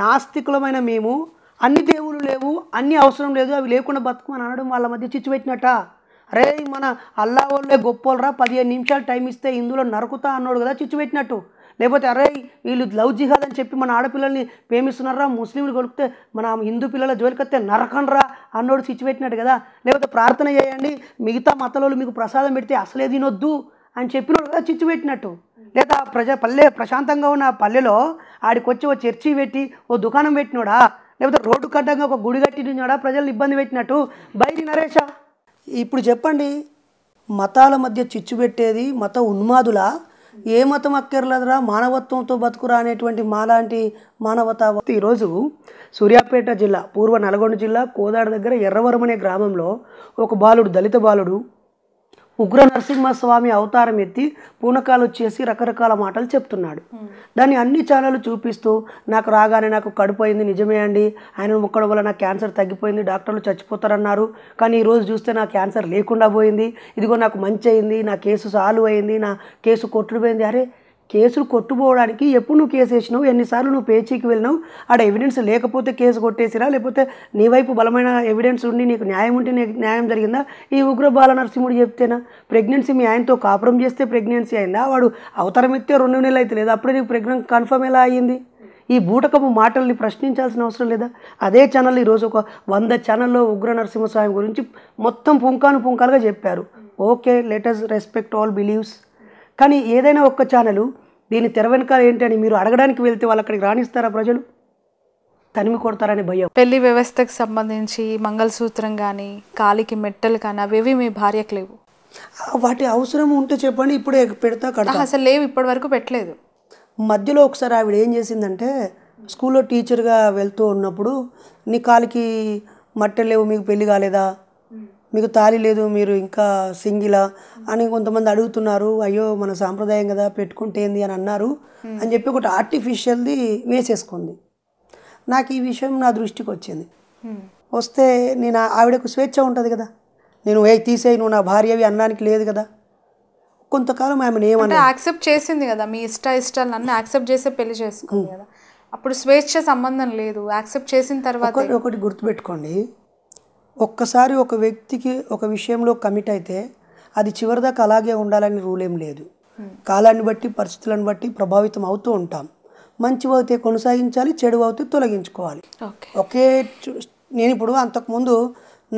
నాస్తికులమైన మేము అన్ని దేవుళ్ళు లేవు అన్ని అవసరం లేదు అవి లేకుండా బతుకమని అనడం వాళ్ళ మధ్య చిచ్చు అరే మన అల్లా వాళ్ళే గొప్పోళ్ళరా పదిహేను నిమిషాలు టైం ఇస్తే ఇందులో నరుకుతా అన్నాడు కదా చిచ్చు పెట్టినట్టు లేకపోతే అరే వీళ్ళు లవ్ జిహాద్ అని చెప్పి మన ఆడపిల్లల్ని ప్రేమిస్తున్నారా ముస్లింలు కొలిపితే మన హిందూ పిల్లల జోలికొస్తే నరకండ్రా అన్నోడు చిచ్చు కదా లేకపోతే ప్రార్థన చేయండి మిగతా మతలోళ్ళు మీకు ప్రసాదం పెడితే అసలే తినొద్దు అని చెప్పినోడు కదా చిచ్చు పెట్టినట్టు లేదా ప్రజా పల్లె ప్రశాంతంగా ఉన్న పల్లెలో ఆడికొచ్చి ఓ చర్చి పెట్టి ఓ దుకాణం పెట్టినోడా లేకపోతే రోడ్డు కట్టంగా ఒక గుడి కట్టినాడా ప్రజలు ఇబ్బంది పెట్టినట్టు బయటి నరేష ఇప్పుడు చెప్పండి మతాల మధ్య చిచ్చు పెట్టేది మత ఉన్మాదుల ఏ మతం అక్కర్లేదురా మానవత్వంతో బతుకురా అనేటువంటి మాలాంటి మానవతావతి ఈరోజు సూర్యాపేట జిల్లా పూర్వ నల్గొండ జిల్లా కోదాడ దగ్గర ఎర్రవరం అనే గ్రామంలో ఒక బాలుడు దళిత బాలుడు ఉగ్ర నరసింహస్వామి అవతారం ఎత్తి పూనకాలు వచ్చేసి రకరకాల మాటలు చెప్తున్నాడు దాన్ని అన్ని ఛానళ్ళు చూపిస్తూ నాకు రాగానే నాకు కడుపు అయింది నిజమే అండి ఆయన మొక్కడం వల్ల నాకు క్యాన్సర్ తగ్గిపోయింది డాక్టర్లు చచ్చిపోతారన్నారు కానీ ఈరోజు చూస్తే నా క్యాన్సర్ లేకుండా పోయింది ఇదిగో నాకు మంచి అయింది నా కేసు సాల్వ్ అయింది నా కేసు కొట్టుడు పోయింది అరే కేసులు కొట్టుపోవడానికి ఎప్పుడు నువ్వు కేసు వేసినావు ఎన్నిసార్లు నువ్వు పేచీకి వెళ్ళినావు ఆడ ఎవిడెన్స్ లేకపోతే కేసు కొట్టేసిరా లేకపోతే నీ వైపు బలమైన ఎవిడెన్స్ ఉండి నీకు న్యాయం ఉంటే నీకు న్యాయం జరిగిందా ఈ ఉగ్ర బాల నరసింహుడు చెప్తేనా ప్రెగ్నెన్సీ మీ ఆయనతో కాపురం చేస్తే ప్రెగ్నెన్సీ అయిందా వాడు అవతరం ఎత్తే రెండు నెలలు అయితే లేదా అప్పుడే నీకు ప్రెగ్నెన్ కన్ఫర్మ్ ఎలా అయ్యింది ఈ బూటకపు మాటల్ని ప్రశ్నించాల్సిన అవసరం లేదా అదే ఛానల్ ఈరోజు ఒక వంద ఛానల్లో ఉగ్ర నరసింహస్వామి గురించి మొత్తం పుంకాను పుంకాలుగా చెప్పారు okay letters respect all believes కానీ ఏదైనా ఒక్క ఛానల్ దీని తెర వెనకాల ఏంటని మీరు అడగడానికి వెళ్తే వాళ్ళు అక్కడికి రాణిస్తారా ప్రజలు తనిమి కొడతారని భయం పెళ్లి వ్యవస్థకు సంబంధించి మంగళసూత్రం కానీ కాలికి మెట్టలు కానీ అవేవి మీ భార్యకు లేవు వాటి అవసరం ఉంటే చెప్పండి ఇప్పుడే పెడతా కడతా అసలు లేవు ఇప్పటి వరకు పెట్టలేదు మధ్యలో ఒకసారి ఆవిడ ఏం చేసిందంటే స్కూల్లో టీచర్గా వెళ్తూ ఉన్నప్పుడు నీ కాలికి మట్టలేవు మీకు పెళ్ళి కాలేదా మీకు తాలి లేదు మీరు ఇంకా సింగిలా అని కొంతమంది అడుగుతున్నారు అయ్యో మన సాంప్రదాయం కదా పెట్టుకుంటే ఏంది అని అన్నారు అని చెప్పి ఒకటి ఆర్టిఫిషియల్ది వేసేసుకుంది నాకు ఈ విషయం నా దృష్టికి వచ్చింది వస్తే నేను ఆవిడకు స్వేచ్ఛ ఉంటుంది కదా నేను ఏ తీసేయి నువ్వు నా భార్యవి అన్నానికి లేదు కదా కొంతకాలం ఆమెను ఏమన్నా యాక్సెప్ట్ చేసింది కదా మీ ఇష్ట ఇష్టాలు అన్నీ యాక్సెప్ట్ చేసే పెళ్లి చేసుకుంది కదా అప్పుడు స్వేచ్ఛ సంబంధం లేదు యాక్సెప్ట్ చేసిన తర్వాత ఒకటి గుర్తుపెట్టుకోండి ఒక్కసారి ఒక వ్యక్తికి ఒక విషయంలో కమిట్ అయితే అది చివరిదాకా అలాగే ఉండాలని రూల్ ఏం లేదు కాలాన్ని బట్టి పరిస్థితులను బట్టి ప్రభావితం అవుతూ ఉంటాం మంచి అయితే కొనసాగించాలి చెడు అవుతే తొలగించుకోవాలి ఒకే నేను ఇప్పుడు అంతకుముందు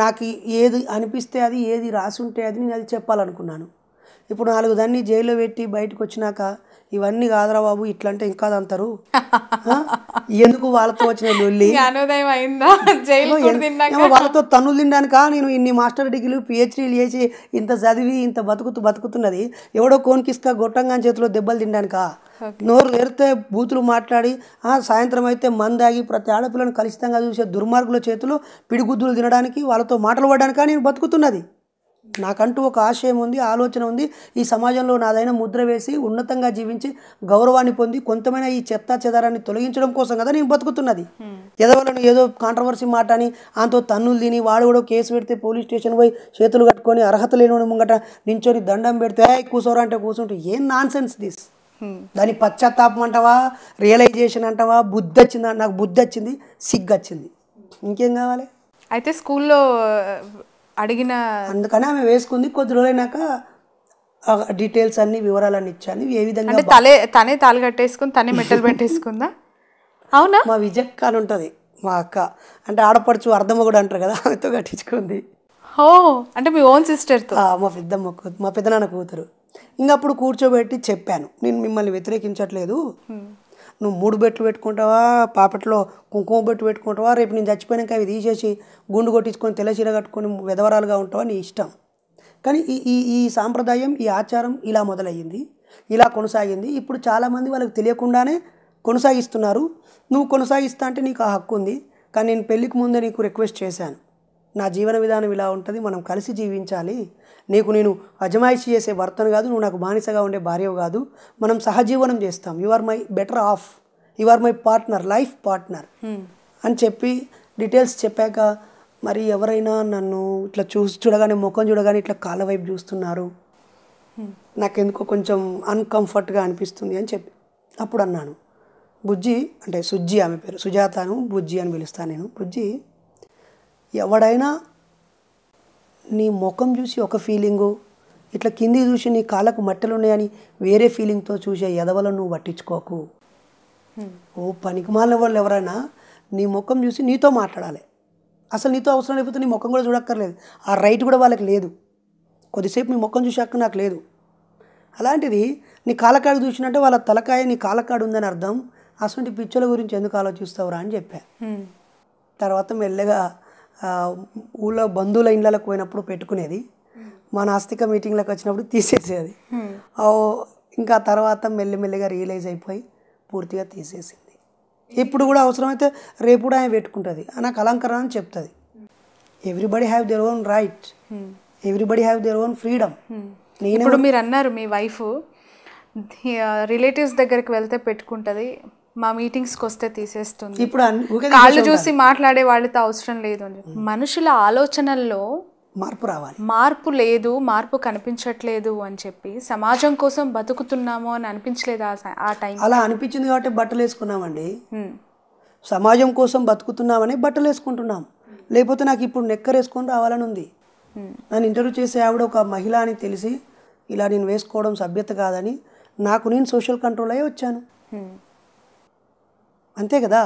నాకు ఏది అనిపిస్తే అది ఏది రాసి ఉంటే అది నేను అది చెప్పాలనుకున్నాను ఇప్పుడు నాలుగు దాన్ని జైల్లో పెట్టి బయటకు వచ్చినాక ఇవన్నీ కాదురా బాబు ఇట్లంటే ఇంకా అంటారు ఎందుకు వాళ్ళతో వచ్చిన లొల్లి వాళ్ళతో తన్నులు తినడానిక నేను ఇన్ని మాస్టర్ డిగ్రీలు పిహెచ్డీలు చేసి ఇంత చదివి ఇంత బతుకుతూ బతుకుతున్నది ఎవడో కోన్కిస్కా గొట్టంగా చేతిలో దెబ్బలు తినడానిక నోరు ఏరితే బూతులు మాట్లాడి సాయంత్రం అయితే మందాగి ప్రతి ఆడపిల్లను కలుషితంగా చూసే దుర్మార్గుల చేతులు పిడిగుద్దులు తినడానికి వాళ్ళతో మాటలు పడడానిక నేను బతుకుతున్నది నాకంటూ ఒక ఆశయం ఉంది ఆలోచన ఉంది ఈ సమాజంలో నాదైన ముద్ర వేసి ఉన్నతంగా జీవించి గౌరవాన్ని పొంది కొంతమైన ఈ చెత్త చెదారాన్ని తొలగించడం కోసం కదా నేను బతుకుతున్నది ఎదవలను ఏదో కాంట్రవర్సీ మాట అని ఆంతో తన్నులు తిని వాడు కూడా కేసు పెడితే పోలీస్ స్టేషన్ పోయి చేతులు కట్టుకొని అర్హత లేని ముంగట నించొని దండం పెడితే కూసోరా అంటే కూర్చుంటే ఏం నాన్ సెన్స్ దిస్ దాని పశ్చాత్తాపం అంటావా రియలైజేషన్ అంటావా బుద్ధి వచ్చింది నాకు బుద్ధి వచ్చింది సిగ్గు వచ్చింది ఇంకేం కావాలి అయితే స్కూల్లో అడిగిన అందుకని ఆమె వేసుకుంది కొద్ది రోజులైనాక డీటెయిల్స్ అన్ని వివరాలన్నీ ఇచ్చాను ఏ విధంగా అంటే తలే తనే తాళి కట్టేసుకుని తనే మెట్టలు పెట్టేసుకుందా అవునా మా విజక్క అని ఉంటుంది మా అక్క అంటే ఆడపడుచు అర్ధం కూడా అంటారు కదా ఆమెతో కట్టించుకుంది ఓ అంటే మీ ఓన్ సిస్టర్ మా పెద్దమ్మ మా పెద్దనాన్న కూతురు ఇంకా అప్పుడు కూర్చోబెట్టి చెప్పాను నేను మిమ్మల్ని వ్యతిరేకించట్లేదు నువ్వు మూడు బెట్లు పెట్టుకుంటావా పాపట్లో కుంకుమ బెట్టు పెట్టుకుంటావా రేపు నేను చచ్చిపోయినాక అవి తీసేసి గుండు కొట్టించుకొని తెల్లచీర కట్టుకొని విధవరాలుగా ఉంటావా నీ ఇష్టం కానీ ఈ ఈ ఈ సాంప్రదాయం ఈ ఆచారం ఇలా మొదలయ్యింది ఇలా కొనసాగింది ఇప్పుడు చాలామంది వాళ్ళకి తెలియకుండానే కొనసాగిస్తున్నారు నువ్వు కొనసాగిస్తా అంటే నీకు ఆ హక్కు ఉంది కానీ నేను పెళ్ళికి ముందే నీకు రిక్వెస్ట్ చేశాను నా జీవన విధానం ఇలా ఉంటుంది మనం కలిసి జీవించాలి నీకు నేను అజమాయిషి చేసే భర్తను కాదు నువ్వు నాకు బానిసగా ఉండే భార్యవు కాదు మనం సహజీవనం చేస్తాం you are my better half you are my partner life partner అని చెప్పి డీటెయిల్స్ చెప్పాక మరి ఎవరైనా నన్ను ఇట్లా చూసి చూడగానే ముఖం చూడగానే ఇట్లా కాళ్ళ వైపు చూస్తున్నారు hmm. నాకెందుకో కొంచెం అన్కంఫర్ట్గా అనిపిస్తుంది అని చెప్పి అప్పుడు అన్నాను బుజ్జి అంటే సుజ్జి ఆమె పేరు సుజాతను బుజ్జి అని పిలుస్తాను నేను బుజ్జి ఎవడైనా నీ ముఖం చూసి ఒక ఫీలింగు ఇట్లా కింది చూసి నీ కాళ్ళకు మట్టలు ఉన్నాయని వేరే ఫీలింగ్తో చూసే ఎదవలను నువ్వు పట్టించుకోకు ఓ పనికి మాలిన వాళ్ళు ఎవరైనా నీ ముఖం చూసి నీతో మాట్లాడాలి అసలు నీతో అవసరం లేకపోతే నీ ముఖం కూడా చూడక్కర్లేదు ఆ రైట్ కూడా వాళ్ళకి లేదు కొద్దిసేపు నీ ముఖం చూసాక నాకు లేదు అలాంటిది నీ కాలకాడు చూసినట్టే వాళ్ళ తలకాయ నీ కాలకాడు ఉందని అర్థం అసలు పిచ్చల గురించి ఎందుకు ఆలోచిస్తావురా అని చెప్పా తర్వాత మెల్లగా ఊళ్ళో బంధువుల ఇండ్లకు పోయినప్పుడు పెట్టుకునేది మా నాస్తిక మీటింగ్లకు వచ్చినప్పుడు తీసేసేది hmm. ఇంకా తర్వాత మెల్లిమెల్లిగా రియలైజ్ అయిపోయి పూర్తిగా తీసేసింది hmm. ఇప్పుడు కూడా అవసరమైతే రేపు కూడా ఆయన పెట్టుకుంటుంది నాకు అలంకరణ అని చెప్తుంది everybody have their own right everybody have their own freedom ఇప్పుడు మీరు అన్నారు మీ వైఫ్ రిలేటివ్స్ దగ్గరికి వెళ్తే పెట్టుకుంటుంది మా మీటింగ్స్కి వస్తే తీసేస్తుంది ఇప్పుడు కాళ్ళు చూసి మాట్లాడే వాళ్ళతో అవసరం లేదు అని మనుషుల ఆలోచనల్లో మార్పు రావాలి మార్పు లేదు మార్పు కనిపించట్లేదు అని చెప్పి సమాజం కోసం బతుకుతున్నాము అని అనిపించలేదు ఆ టైం అలా అనిపించింది కాబట్టి బట్టలు వేసుకున్నామండి సమాజం కోసం బతుకుతున్నామని బట్టలు వేసుకుంటున్నాం లేకపోతే నాకు ఇప్పుడు నెక్కర్ వేసుకొని రావాలని ఉంది నన్ను ఇంటర్వ్యూ చేసే ఆవిడ ఒక మహిళ అని తెలిసి ఇలా నేను వేసుకోవడం సభ్యత కాదని నాకు నేను సోషల్ కంట్రోల్ అయ్యి వచ్చాను అంతే కదా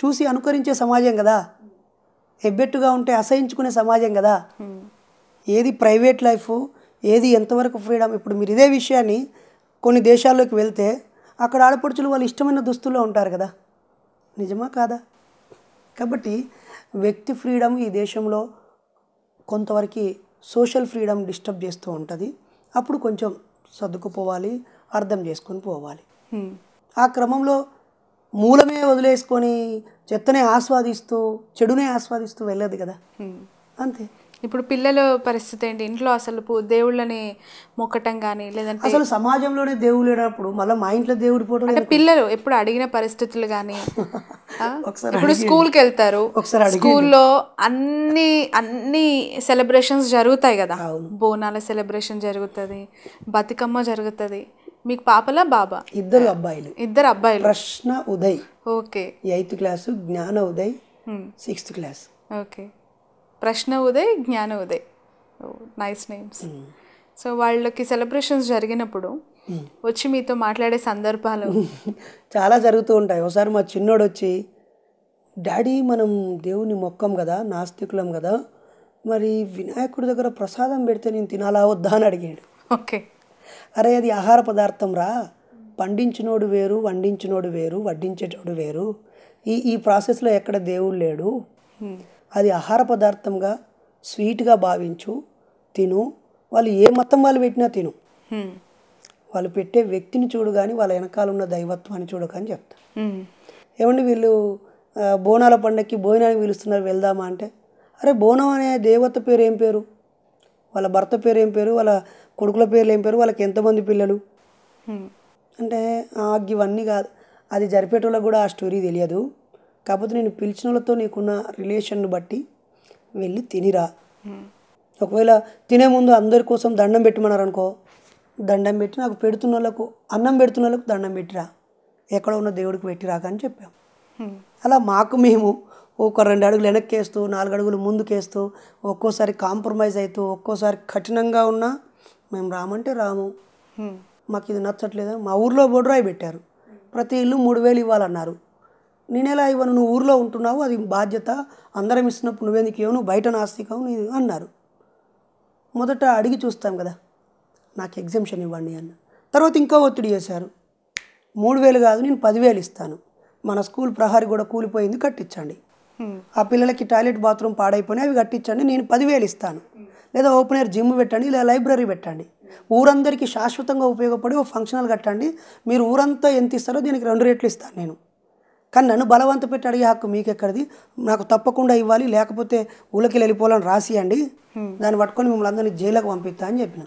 చూసి అనుకరించే సమాజం కదా ఎబ్బెట్టుగా ఉంటే అసహించుకునే సమాజం కదా ఏది ప్రైవేట్ లైఫ్ ఏది ఎంతవరకు ఫ్రీడమ్ ఇప్పుడు మీరు ఇదే విషయాన్ని కొన్ని దేశాల్లోకి వెళ్తే అక్కడ ఆడపడుచులు వాళ్ళు ఇష్టమైన దుస్తుల్లో ఉంటారు కదా నిజమా కాదా కాబట్టి వ్యక్తి ఫ్రీడమ్ ఈ దేశంలో కొంతవరకు సోషల్ ఫ్రీడమ్ డిస్టర్బ్ చేస్తూ ఉంటుంది అప్పుడు కొంచెం సర్దుకుపోవాలి అర్థం చేసుకొని పోవాలి ఆ క్రమంలో మూలమే వదిలేసుకొని చెత్తనే ఆస్వాదిస్తూ చెడునే ఆస్వాదిస్తూ వెళ్ళదు కదా అంతే ఇప్పుడు పిల్లల పరిస్థితి ఏంటి ఇంట్లో అసలు దేవుళ్ళని మొక్కటం కానీ లేదంటే అసలు సమాజంలోనే దేవుళ్ళు లేనప్పుడు మళ్ళీ మా ఇంట్లో దేవుడు పోవడం అంటే పిల్లలు ఎప్పుడు అడిగిన పరిస్థితులు కానీ ఒకసారి ఇప్పుడు స్కూల్కి వెళ్తారు ఒకసారి స్కూల్లో అన్ని అన్ని సెలబ్రేషన్స్ జరుగుతాయి కదా బోనాల సెలబ్రేషన్ జరుగుతుంది బతుకమ్మ జరుగుతుంది మీకు పాపలా బాబా ఇద్దరు అబ్బాయిలు ఇద్దరు అబ్బాయిలు ప్రశ్న ఉదయ్ ఓకే ఎయిత్ క్లాసు జ్ఞాన ఉదయ్ సిక్స్త్ క్లాస్ ఓకే ప్రశ్న Uday Gnana Uday nice names so వాళ్ళకి సెలబ్రేషన్స్ జరిగినప్పుడు వచ్చి మీతో మాట్లాడే సందర్భాలు చాలా జరుగుతూ ఉంటాయి ఒకసారి మా చిన్నోడు వచ్చి డాడీ మనం దేవుని మొక్కం కదా నాస్తికులం కదా మరి వినాయకుడి దగ్గర ప్రసాదం పెడితే నేను తినాలా వద్దా అని అడిగాడు ఓకే అరే అది ఆహార పదార్థం రా పండించినోడు వేరు వండించినోడు వేరు వడ్డించేటోడు వేరు ఈ ఈ ప్రాసెస్లో ఎక్కడ దేవుడు లేడు అది ఆహార పదార్థంగా స్వీట్గా భావించు తిను వాళ్ళు ఏ మతం వాళ్ళు పెట్టినా తిను వాళ్ళు పెట్టే వ్యక్తిని చూడు కానీ వాళ్ళ వెనకాల ఉన్న దైవత్వాన్ని చూడకని చెప్తా ఏమండి వీళ్ళు బోనాల పండక్కి భోజనానికి పిలుస్తున్నారు వెళ్దామా అంటే అరే బోనం అనే దేవత పేరు ఏం పేరు వాళ్ళ భర్త పేరు ఏం పేరు వాళ్ళ కొడుకుల పేర్లు ఏం పేరు వాళ్ళకి ఎంతమంది పిల్లలు అంటే ఇవన్నీ కాదు అది జరిపేటోళ్ళకి కూడా ఆ స్టోరీ తెలియదు కాకపోతే నేను పిలిచిన వాళ్ళతో నీకున్న రిలేషన్ను బట్టి వెళ్ళి తినిరా ఒకవేళ తినే ముందు అందరి కోసం దండం పెట్టమన్నారు అనుకో దండం పెట్టి నాకు పెడుతున్న వాళ్ళకు అన్నం పెడుతున్న వాళ్ళకు దండం పెట్టిరా ఎక్కడ ఉన్న దేవుడికి పెట్టిరాక అని చెప్పాం అలా మాకు మేము ఒక రెండు అడుగులు వెనక్కేస్తూ నాలుగు అడుగులు ముందుకేస్తూ ఒక్కోసారి కాంప్రమైజ్ అవుతూ ఒక్కోసారి కఠినంగా ఉన్నా మేము రామంటే రాము మాకు ఇది నచ్చట్లేదు మా ఊర్లో బోర్డురాయి పెట్టారు ప్రతి ఇల్లు మూడు వేలు ఇవ్వాలన్నారు నేను ఎలా ఇవ్వను నువ్వు ఊర్లో ఉంటున్నావు అది బాధ్యత అందరం ఇస్తున్నప్పుడు నువ్వెందుకు ఇవ్వను బయట నాస్తికం అన్నారు మొదట అడిగి చూస్తాం కదా నాకు ఎగ్జామ్షన్ ఇవ్వండి అన్న తర్వాత ఇంకా ఒత్తిడి చేశారు మూడు వేలు కాదు నేను పదివేలు ఇస్తాను మన స్కూల్ ప్రహారీ కూడా కూలిపోయింది కట్టించండి ఆ పిల్లలకి టాయిలెట్ బాత్రూమ్ పాడైపోయినా అవి కట్టించండి నేను పదివేలు ఇస్తాను లేదా ఓపెన్ ఎయిర్ జిమ్ పెట్టండి లేదా లైబ్రరీ పెట్టండి ఊరందరికీ శాశ్వతంగా ఉపయోగపడి ఓ ఫంక్షనల్ కట్టండి మీరు ఊరంతా ఎంత ఇస్తారో దీనికి రెండు రేట్లు ఇస్తాను నేను కానీ నన్ను బలవంత పెట్టి అడిగే హక్కు మీకు ఎక్కడిది నాకు తప్పకుండా ఇవ్వాలి లేకపోతే ఊళ్ళకి వెళ్ళిపోవాలని రాసియండి దాన్ని పట్టుకొని మిమ్మల్ని అందరినీ జైలకు పంపిస్తా అని చెప్పిన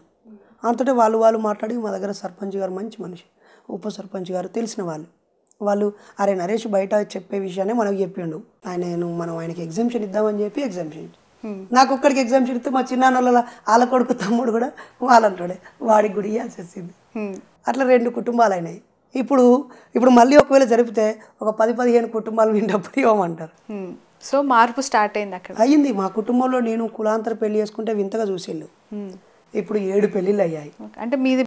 అంతటే వాళ్ళు వాళ్ళు మాట్లాడి మా దగ్గర సర్పంచ్ గారు మంచి మనిషి ఉప సర్పంచ్ గారు తెలిసిన వాళ్ళు వాళ్ళు అరే నరేష్ బయట చెప్పే విషయాన్ని మనకు చెప్పిండు ఆయన నేను మనం ఆయనకి ఎగ్జామ్షన్ ఇద్దామని చెప్పి ఎగ్జామ్షన్ నాకు ఒక్కడికి ఎగ్జామ్షన్ ఇస్తే మా చిన్నాన్నల వాళ్ళ కొడుకు తమ్ముడు కూడా వాళ్ళంటాడే వాడికి కూడా ఇవ్వాల్సి వచ్చింది అట్లా రెండు కుటుంబాలు అయినాయి ఇప్పుడు ఇప్పుడు మళ్ళీ ఒకవేళ జరిపితే ఒక పది పదిహేను కుటుంబాలు విన్నప్పుడు ఇవ్వమంటారు సో మార్పు స్టార్ట్ అయింది అక్కడ అయ్యింది మా కుటుంబంలో నేను కులాంతర పెళ్లి చేసుకుంటే వింతగా చూసేళ్ళు ఇప్పుడు ఏడు పెళ్ళిళ్ళు అయ్యాయి అంటే మీది